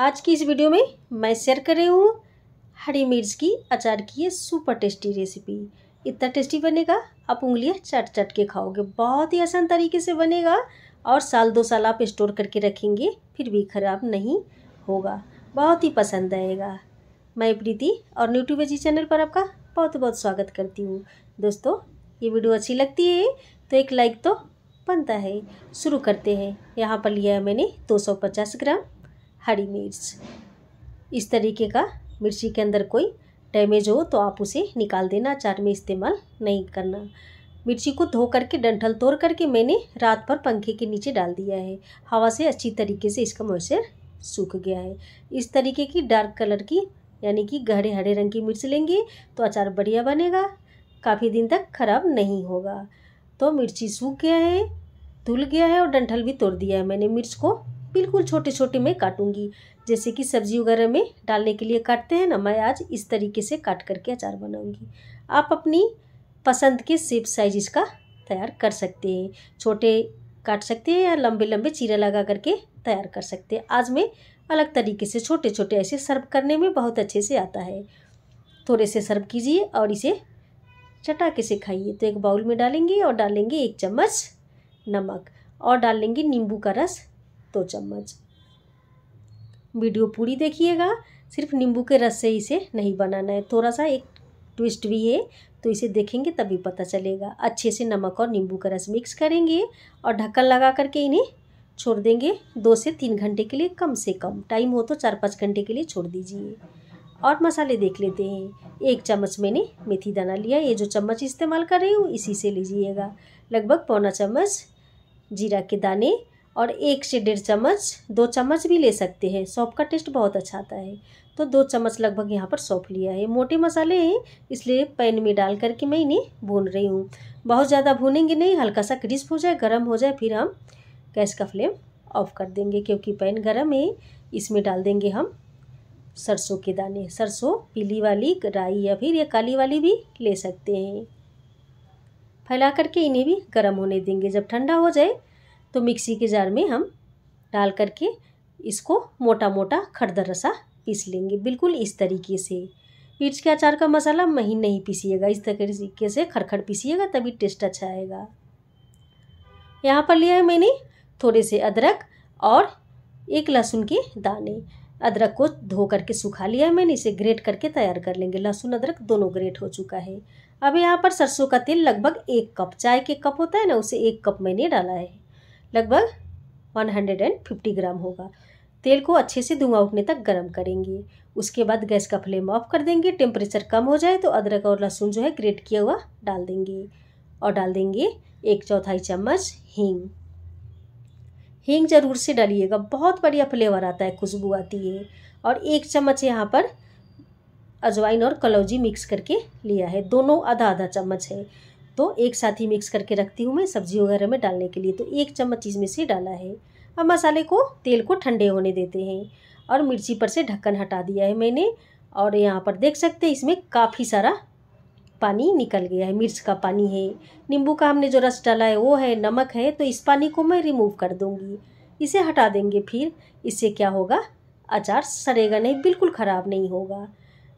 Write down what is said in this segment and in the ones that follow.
आज की इस वीडियो में मैं शेयर कर रही हूँ हरी मिर्च की अचार की ये सुपर टेस्टी रेसिपी इतना टेस्टी बनेगा आप उंगलियाँ चट चट के खाओगे बहुत ही आसान तरीके से बनेगा और साल दो साल आप स्टोर करके रखेंगे फिर भी ख़राब नहीं होगा बहुत ही पसंद आएगा मैं प्रीति और न्यूट्यूब जी चैनल पर आपका बहुत बहुत स्वागत करती हूँ दोस्तों ये वीडियो अच्छी लगती है तो एक लाइक तो बनता है शुरू करते हैं यहाँ पर लिया है मैंने 250 ग्राम हरी मिर्च इस तरीके का मिर्ची के अंदर कोई डैमेज हो तो आप उसे निकाल देना अचार में इस्तेमाल नहीं करना मिर्ची को धो करके डंठल तोड़ करके मैंने रात भर पंखे के नीचे डाल दिया है हवा से अच्छी तरीके से इसका मॉइस्चर सूख गया है इस तरीके की डार्क कलर की यानी कि गहरे हरे रंग की मिर्च लेंगे तो अचार बढ़िया बनेगा काफ़ी दिन तक खराब नहीं होगा तो मिर्ची सूख गया है धुल गया है और डंठल भी तोड़ दिया है मैंने मिर्च को बिल्कुल छोटे छोटे मैं काटूंगी जैसे कि सब्जी वगैरह में डालने के लिए काटते हैं ना मैं आज इस तरीके से काट करके अचार बनाऊंगी आप अपनी पसंद के सेप साइज इसका तैयार कर सकते हैं छोटे काट सकते हैं या लंबे लंबे चीरा लगा करके तैयार कर सकते हैं आज मैं अलग तरीके से छोटे छोटे ऐसे सर्व करने में बहुत अच्छे से आता है थोड़े से सर्व कीजिए और इसे चटाके से खाइए तो एक बाउल में डालेंगे और डालेंगे एक चम्मच नमक और डालेंगे नींबू का रस दो चम्मच वीडियो पूरी देखिएगा सिर्फ नींबू के रस से इसे नहीं बनाना है थोड़ा सा एक ट्विस्ट भी है तो इसे देखेंगे तभी पता चलेगा अच्छे से नमक और नींबू का रस मिक्स करेंगे और ढक्कन लगा करके इन्हें छोड़ देंगे दो से तीन घंटे के लिए कम से कम टाइम हो तो चार पाँच घंटे के लिए छोड़ दीजिए और मसाले देख लेते हैं एक चम्मच मैंने मेथी दाना लिया ये जो चम्मच इस्तेमाल कर रही हूँ इसी से लीजिएगा लगभग पौना चम्मच जीरा के दाने और एक से डेढ़ चम्मच दो चम्मच भी ले सकते हैं सौंफ का टेस्ट बहुत अच्छा आता है तो दो चम्मच लगभग यहाँ पर सौंफ लिया है मोटे मसाले हैं इसलिए पैन में डाल करके मैं इन्हें भून रही हूँ बहुत ज़्यादा भूनेंगे नहीं हल्का सा क्रिस्प हो जाए गर्म हो जाए फिर हम गैस का फ्लेम ऑफ कर देंगे क्योंकि पैन गर्म है इसमें डाल देंगे हम सरसों के दाने सरसों पीली वाली राई या फिर या काली वाली भी ले सकते हैं फैला करके इन्हें भी गर्म होने देंगे जब ठंडा हो जाए तो मिक्सी के जार में हम डाल करके इसको मोटा मोटा खरदर रसा पीस लेंगे बिल्कुल इस तरीके से मिर्च के अचार का मसाला महीन नहीं पीसीएगा इस तरीके से खरखर पीसीएगा तभी टेस्ट अच्छा आएगा यहाँ पर लिया है मैंने थोड़े से अदरक और एक लहसुन के दाने अदरक को धो करके सुखा लिया है मैंने इसे ग्रेट करके तैयार कर लेंगे लहसुन अदरक दोनों ग्रेट हो चुका है अब यहाँ पर सरसों का तेल लगभग एक कप चाय के कप होता है ना उसे एक कप मैंने डाला है लगभग 150 ग्राम होगा तेल को अच्छे से धुआं उठने तक गर्म करेंगे उसके बाद गैस का फ्लेम ऑफ कर देंगे टेम्परेचर कम हो जाए तो अदरक और लहसुन जो है ग्रेट किया हुआ डाल देंगे और डाल देंगे एक चौथाई चम्मच हींग हींग ज़रूर से डालिएगा बहुत बढ़िया फ्लेवर आता है खुशबू आती है और एक चम्मच यहाँ पर अजवाइन और कलौजी मिक्स करके लिया है दोनों आधा आधा चम्मच है तो एक साथ ही मिक्स करके रखती हूँ मैं सब्जी वगैरह में डालने के लिए तो एक चम्मच इसमें से डाला है अब मसाले को तेल को ठंडे होने देते हैं और मिर्ची पर से ढक्कन हटा दिया है मैंने और यहाँ पर देख सकते हैं इसमें काफ़ी सारा पानी निकल गया है मिर्च का पानी है नींबू का हमने जो रस डाला है वो है नमक है तो इस पानी को मैं रिमूव कर दूँगी इसे हटा देंगे फिर इससे क्या होगा अचार सड़ेगा नहीं बिल्कुल ख़राब नहीं होगा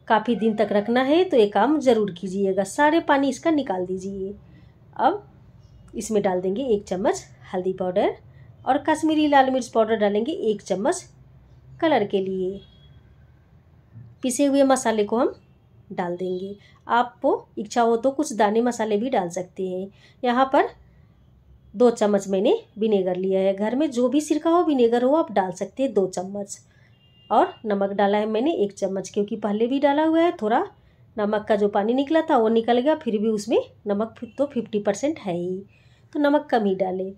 काफ़ी दिन तक रखना है तो ये काम ज़रूर कीजिएगा सारे पानी इसका निकाल दीजिए अब इसमें डाल देंगे एक चम्मच हल्दी पाउडर और कश्मीरी लाल मिर्च पाउडर डालेंगे एक चम्मच कलर के लिए पिसे हुए मसाले को हम डाल देंगे आपको इच्छा हो तो कुछ दाने मसाले भी डाल सकते हैं यहाँ पर दो चम्मच मैंने विनेगर लिया है घर में जो भी सिरका हो विनेगर हो आप डाल सकते हैं दो चम्मच और नमक डाला है मैंने एक चम्मच क्योंकि पहले भी डाला हुआ है थोड़ा नमक का जो पानी निकला था वो निकल गया फिर भी उसमें नमक तो फिफ्टी परसेंट है ही तो नमक कम ही डालें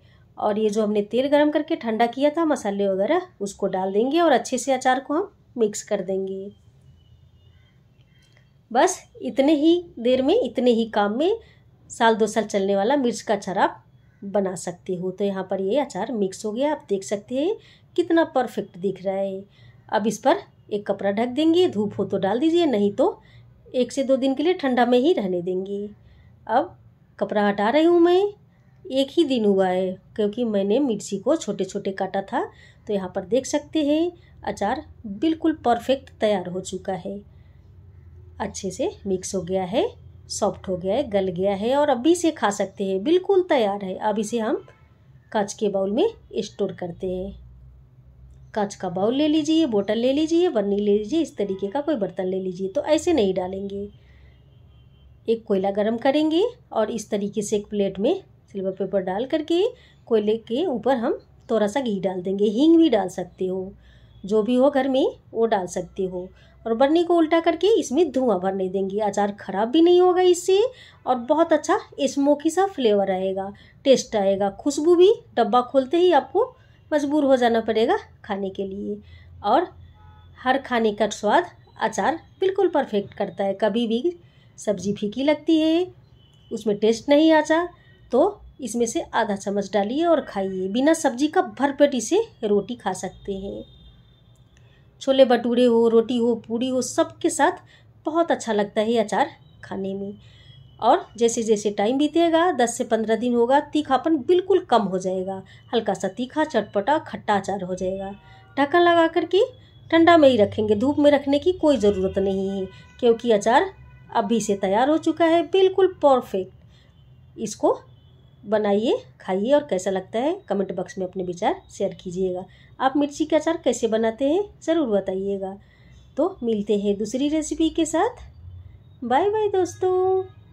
और ये जो हमने तेल गरम करके ठंडा किया था मसाले वगैरह उसको डाल देंगे और अच्छे से अचार को हम मिक्स कर देंगे बस इतने ही देर में इतने ही काम में साल दो साल चलने वाला मिर्च का अचार आप बना सकते हो तो यहाँ पर ये अचार मिक्स हो गया आप देख सकते हैं कितना परफेक्ट दिख रहा है अब इस पर एक कपड़ा ढक देंगे धूप हो तो डाल दीजिए नहीं तो एक से दो दिन के लिए ठंडा में ही रहने देंगे अब कपड़ा हटा रही हूँ मैं एक ही दिन हुआ है क्योंकि मैंने मिर्ची को छोटे छोटे काटा था तो यहाँ पर देख सकते हैं अचार बिल्कुल परफेक्ट तैयार हो चुका है अच्छे से मिक्स हो गया है सॉफ्ट हो गया है गल गया है और अभी इसे खा सकते हैं बिल्कुल तैयार है अब इसे हम कांच के बाउल में स्टोर करते हैं कांच का बाउल ले लीजिए बोतल ले लीजिए बन्नी ले लीजिए इस तरीके का कोई बर्तन ले लीजिए तो ऐसे नहीं डालेंगे एक कोयला गर्म करेंगे और इस तरीके से एक प्लेट में सिल्वर पेपर डाल करके कोयले के ऊपर हम थोड़ा सा घी डाल देंगे हींग भी डाल सकते हो जो भी हो घर में वो डाल सकते हो और बर्नी को उल्टा करके इसमें धुआं भरने देंगे अचार ख़राब भी नहीं होगा इससे और बहुत अच्छा स्मोकी सा फ्लेवर आएगा टेस्ट आएगा खुशबू भी डब्बा खोलते ही आपको मजबूर हो जाना पड़ेगा खाने के लिए और हर खाने का स्वाद अचार बिल्कुल परफेक्ट करता है कभी भी सब्जी फीकी लगती है उसमें टेस्ट नहीं आता तो इसमें से आधा चम्मच डालिए और खाइए बिना सब्जी का भरपेट इसे रोटी खा सकते हैं छोले भटूरे हो रोटी हो पूड़ी हो सबके साथ बहुत अच्छा लगता है अचार खाने में और जैसे जैसे टाइम बीतेगा दस से पंद्रह दिन होगा तीखापन बिल्कुल कम हो जाएगा हल्का सा तीखा चटपटा खट्टा अचार हो जाएगा ढक्कन लगा कर के ठंडा में ही रखेंगे धूप में रखने की कोई ज़रूरत नहीं है क्योंकि अचार अभी से तैयार हो चुका है बिल्कुल परफेक्ट इसको बनाइए खाइए और कैसा लगता है कमेंट बॉक्स में अपने विचार शेयर कीजिएगा आप मिर्ची का अचार कैसे बनाते हैं ज़रूर बताइएगा तो मिलते हैं दूसरी रेसिपी के साथ बाय बाय दोस्तों